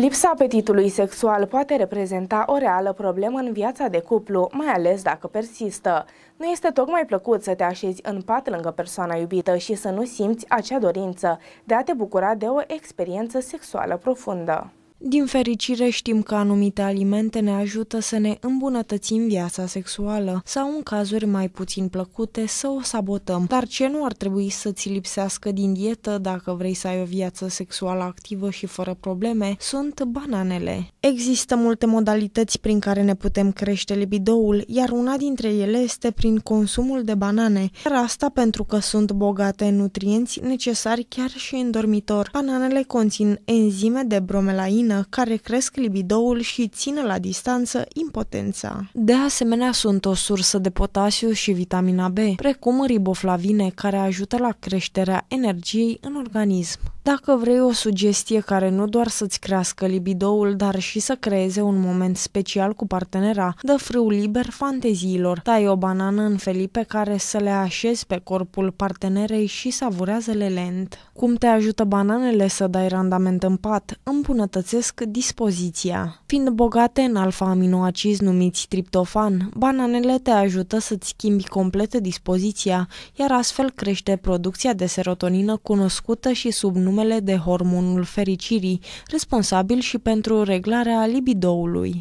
Lipsa apetitului sexual poate reprezenta o reală problemă în viața de cuplu, mai ales dacă persistă. Nu este tocmai plăcut să te așezi în pat lângă persoana iubită și să nu simți acea dorință de a te bucura de o experiență sexuală profundă. Din fericire știm că anumite alimente ne ajută să ne îmbunătățim viața sexuală sau în cazuri mai puțin plăcute să o sabotăm. Dar ce nu ar trebui să ți lipsească din dietă dacă vrei să ai o viață sexuală activă și fără probleme sunt bananele. Există multe modalități prin care ne putem crește libidoul, iar una dintre ele este prin consumul de banane, iar asta pentru că sunt bogate în nutrienți necesari chiar și în dormitor. Bananele conțin enzime de bromelain adrenalină care cresc libidoul și țin la distanță impotența. De asemenea, sunt o sursă de potasiu și vitamina B, precum riboflavine care ajută la creșterea energiei în organism. Dacă vrei o sugestie care nu doar să-ți crească libidoul, dar și să creeze un moment special cu partenera, dă frâu liber fanteziilor, tai o banană în felipe care să le așezi pe corpul partenerei și savurează-le lent. Cum te ajută bananele să dai randament în pat? Îmbunătățesc dispoziția. Fiind bogate în alfa-aminoacizi numiți triptofan, bananele te ajută să-ți schimbi complet dispoziția, iar astfel crește producția de serotonină cunoscută și sub numele de hormonul fericirii, responsabil și pentru reglarea libidoului.